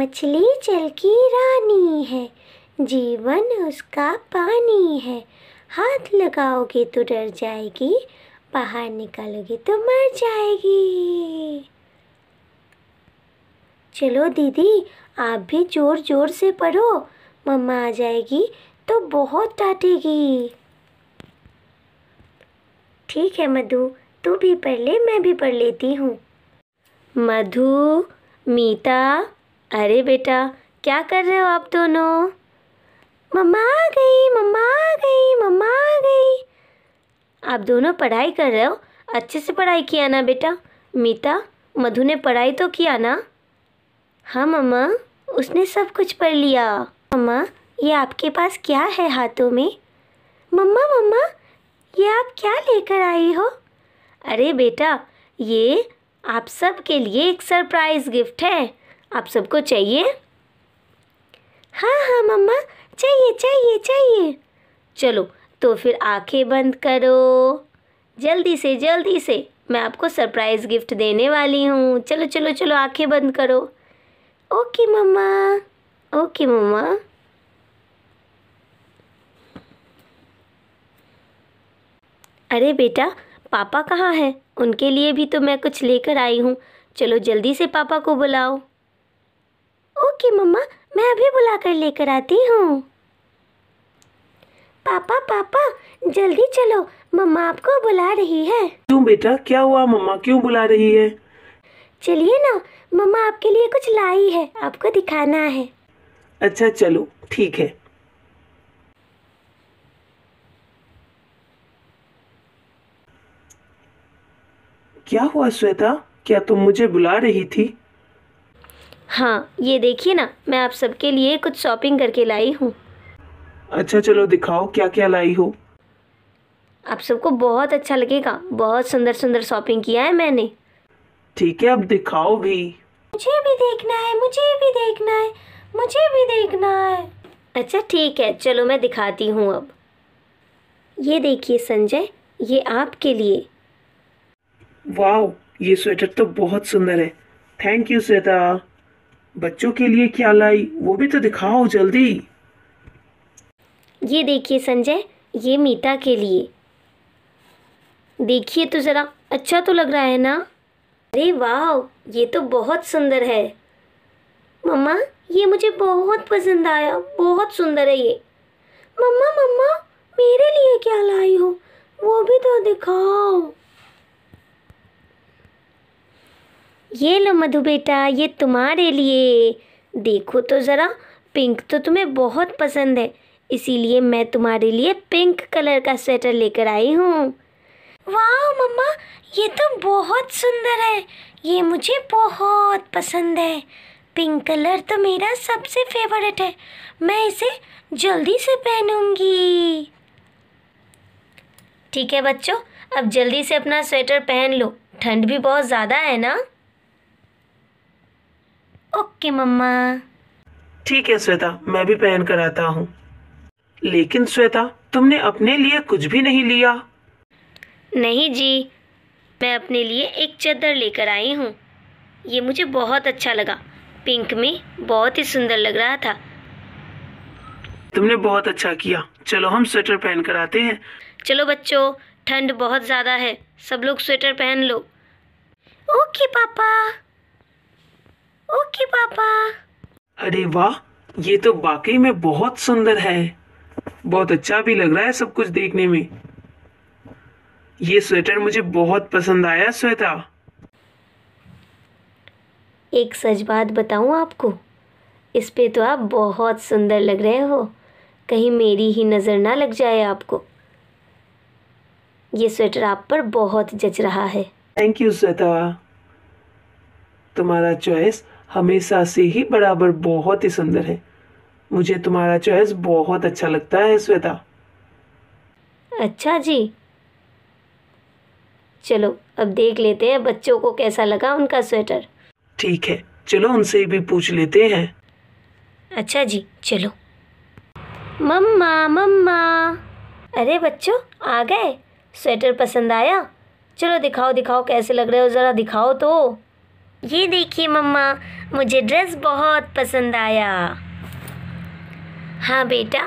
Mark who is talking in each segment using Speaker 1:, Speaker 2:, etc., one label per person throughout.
Speaker 1: मछली जल की रानी है जीवन उसका पानी है हाथ लगाओगे तो डर जाएगी बाहर निकालोगे तो मर जाएगी चलो दीदी आप भी ज़ोर ज़ोर से पढ़ो मम्मा आ जाएगी तो बहुत डांटेगी ठीक है मधु तू भी पढ़ ले मैं भी पढ़ लेती हूँ मधु मीता अरे बेटा क्या कर रहे हो आप दोनों मम्मा आ गई मम्मा आ गई मम्मा आ गई आप दोनों पढ़ाई कर रहे हो अच्छे से पढ़ाई किया ना बेटा मीता मधु ने पढ़ाई तो किया ना हाँ मम्मा उसने सब कुछ पढ़ लिया मम्मा ये आपके पास क्या है हाथों में मम्मा मम्मा ये आप क्या लेकर आई हो अरे बेटा ये आप सब के लिए एक सरप्राइज़ गिफ्ट है आप सबको चाहिए हाँ हाँ मम्मा चाहिए चाहिए चाहिए चलो तो फिर आंखें बंद करो जल्दी से जल्दी से मैं आपको सरप्राइज़ गिफ्ट देने वाली हूँ चलो चलो चलो आंखें बंद करो ओके मम्मा ओके मम्मा अरे बेटा पापा कहाँ हैं उनके लिए भी तो मैं कुछ लेकर आई हूँ चलो जल्दी से पापा को बुलाओ ओके मम्मा मैं अभी बुला कर लेकर आती हूँ पापा पापा जल्दी चलो मम्मा आपको बुला रही है क्यों बेटा
Speaker 2: क्या हुआ मम्मा क्यों बुला रही है चलिए ना मम्मा आपके लिए कुछ लाई है आपको दिखाना है अच्छा चलो ठीक है क्या हुआ श्वेता क्या तुम मुझे बुला रही थी हाँ
Speaker 1: ये देखिए ना मैं आप सबके लिए कुछ शॉपिंग करके लाई हूँ
Speaker 2: अच्छा चलो दिखाओ क्या क्या लाई हो
Speaker 1: आप सबको बहुत अच्छा लगेगा बहुत सुंदर सुंदर शॉपिंग किया है मैंने
Speaker 2: ठीक है अब दिखाओ भी
Speaker 1: मुझे भी देखना है मुझे भी देखना है मुझे भी देखना है अच्छा ठीक है चलो मैं दिखाती हूँ अब ये देखिए संजय ये आपके लिए
Speaker 2: वाह ये स्वेटर तो बहुत सुंदर है थैंक यू श्वेता बच्चों के लिए क्या लाई वो भी तो दिखाओ जल्दी
Speaker 1: ये देखिए संजय ये मीता के लिए देखिए तो ज़रा अच्छा तो लग रहा है ना अरे वाह ये तो बहुत सुंदर है मम्मा ये मुझे बहुत पसंद आया बहुत सुंदर है ये मम्मा मम्मा मेरे लिए क्या लाई हो वो भी तो दिखाओ ये लो मधु बेटा ये तुम्हारे लिए देखो तो ज़रा पिंक तो तुम्हें बहुत पसंद है इसीलिए मैं तुम्हारे लिए पिंक कलर का स्वेटर लेकर आई हूँ वाह मम्मा ये तो बहुत सुंदर है ये मुझे बहुत पसंद है पिंक कलर तो मेरा सबसे फेवरेट है मैं इसे जल्दी से पहनूंगी ठीक है बच्चों अब जल्दी से अपना स्वेटर पहन लो ठंड भी बहुत ज़्यादा है ना ओके मम्मा
Speaker 2: ठीक है श्वेता मैं भी पहन कर आता हूँ लेकिन श्वेता तुमने अपने लिए कुछ भी नहीं लिया
Speaker 1: नहीं जी मैं अपने लिए एक चादर लेकर आई हूँ ये मुझे बहुत अच्छा लगा पिंक में बहुत ही सुंदर लग रहा था
Speaker 2: तुमने बहुत अच्छा किया चलो हम स्वेटर पहन कर आते हैं
Speaker 1: चलो बच्चों ठंड बहुत ज़्यादा है सब लोग स्वेटर पहन
Speaker 2: लो ओके पापा ओके पापा अरे वाह ये तो वाकई में बहुत सुंदर है बहुत अच्छा भी लग रहा है सब कुछ देखने में ये स्वेटर मुझे बहुत पसंद आया श्वेता
Speaker 1: एक सच बात बताऊं आपको इस पे तो आप बहुत सुंदर लग रहे हो कहीं मेरी ही नज़र ना लग जाए आपको ये स्वेटर आप पर बहुत जच रहा है
Speaker 2: थैंक यू श्वेता तुम्हारा चॉइस हमेशा से ही बराबर बहुत ही सुंदर है मुझे तुम्हारा चॉइस बहुत अच्छा लगता है श्वेता
Speaker 1: अच्छा जी चलो अब देख लेते हैं बच्चों को कैसा लगा उनका स्वेटर
Speaker 2: ठीक है चलो उनसे भी पूछ लेते हैं
Speaker 1: अच्छा जी चलो मम्मा मम्मा अरे बच्चों आ गए स्वेटर पसंद आया चलो दिखाओ दिखाओ कैसे लग रहे हो ज़रा दिखाओ तो ये देखिए मम्मा मुझे ड्रेस बहुत पसंद आया हाँ बेटा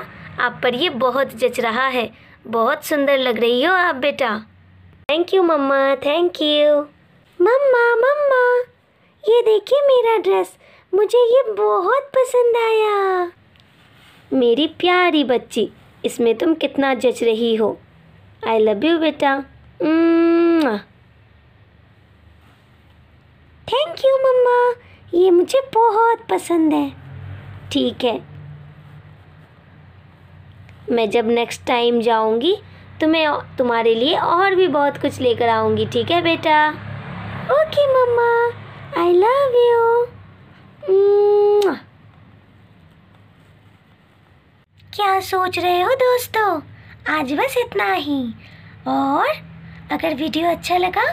Speaker 1: आप पर ये बहुत जच रहा है बहुत सुंदर लग रही हो आप बेटा thank you mumma thank you mumma mumma ये देखिए मेरा ड्रेस मुझे ये बहुत पसंद आया मेरी प्यारी बच्ची इसमें तुम कितना जच रही हो आई लव यू बेटा थैंक यू मम्मा ये मुझे बहुत पसंद है ठीक है मैं जब नेक्स्ट टाइम जाऊंगी तो मैं तुम्हारे लिए और भी बहुत कुछ लेकर आऊंगी ठीक है बेटा okay mumma I love you क्या सोच रहे हो दोस्तों आज बस इतना ही और अगर वीडियो अच्छा लगा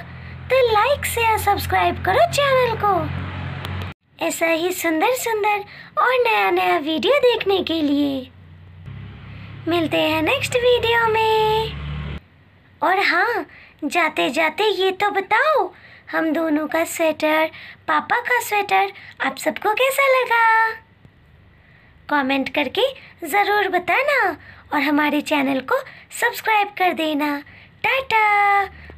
Speaker 1: तो लाइक शेयर सब्सक्राइब करो चैनल को ऐसा ही सुंदर सुंदर और नया नया वीडियो देखने के लिए मिलते हैं नेक्स्ट वीडियो में और हाँ जाते जाते ये तो बताओ हम दोनों का स्वेटर पापा का स्वेटर आप सबको कैसा लगा कमेंट करके ज़रूर बताना और हमारे चैनल को सब्सक्राइब कर देना टाटा